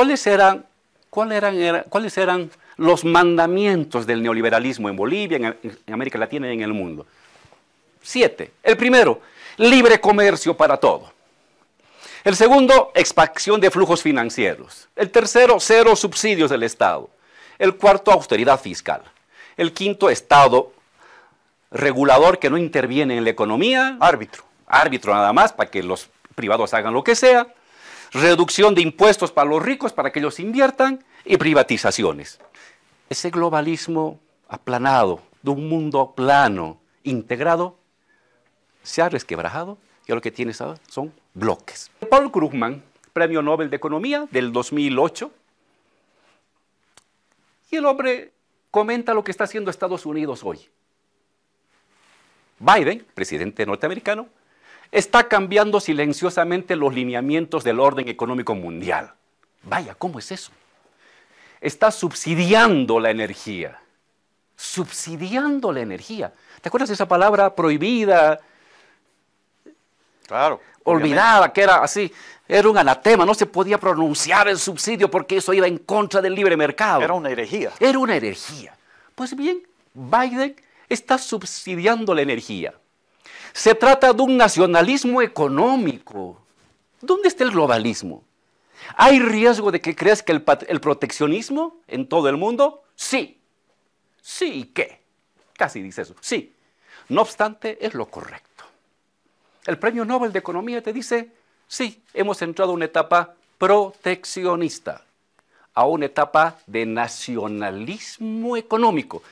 ¿Cuáles eran, eran, ¿Cuáles eran los mandamientos del neoliberalismo en Bolivia, en, en América Latina y en el mundo? Siete. El primero, libre comercio para todo. El segundo, expansión de flujos financieros. El tercero, cero subsidios del Estado. El cuarto, austeridad fiscal. El quinto, Estado regulador que no interviene en la economía. Árbitro. Árbitro nada más para que los privados hagan lo que sea reducción de impuestos para los ricos para que ellos inviertan y privatizaciones. Ese globalismo aplanado, de un mundo plano, integrado, se ha resquebrajado y lo que tiene son bloques. Paul Krugman, Premio Nobel de Economía del 2008, y el hombre comenta lo que está haciendo Estados Unidos hoy. Biden, presidente norteamericano, está cambiando silenciosamente los lineamientos del orden económico mundial. Vaya, ¿cómo es eso? Está subsidiando la energía. Subsidiando la energía. ¿Te acuerdas de esa palabra prohibida? Claro. Olvidada, que era así. Era un anatema, no se podía pronunciar el subsidio porque eso iba en contra del libre mercado. Era una herejía. Era una herejía. Pues bien, Biden está subsidiando la energía. Se trata de un nacionalismo económico. ¿Dónde está el globalismo? ¿Hay riesgo de que crezca el, el proteccionismo en todo el mundo? Sí. Sí, ¿y qué? Casi dice eso. Sí. No obstante, es lo correcto. El Premio Nobel de Economía te dice, sí, hemos entrado a una etapa proteccionista, a una etapa de nacionalismo económico.